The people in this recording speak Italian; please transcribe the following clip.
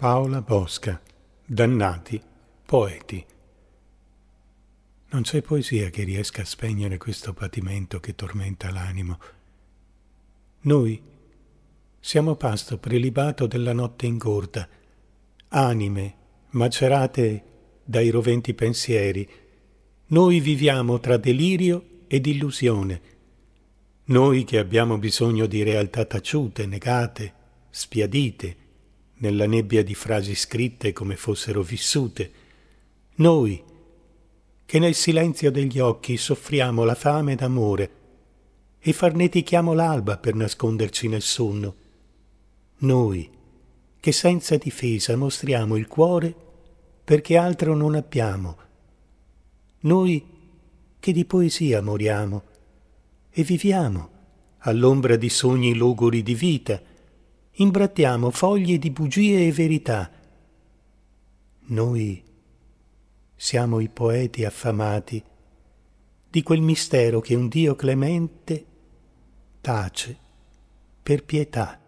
Paola Bosca, Dannati, Poeti. Non c'è poesia che riesca a spegnere questo patimento che tormenta l'animo. Noi siamo pasto prelibato della notte ingorda, anime macerate dai roventi pensieri. Noi viviamo tra delirio ed illusione. Noi che abbiamo bisogno di realtà taciute, negate, spiadite, nella nebbia di frasi scritte come fossero vissute. Noi, che nel silenzio degli occhi soffriamo la fame d'amore e farnetichiamo l'alba per nasconderci nel sonno. Noi, che senza difesa mostriamo il cuore perché altro non abbiamo. Noi, che di poesia moriamo e viviamo all'ombra di sogni logori di vita, imbrattiamo foglie di bugie e verità. Noi siamo i poeti affamati di quel mistero che un Dio clemente tace per pietà.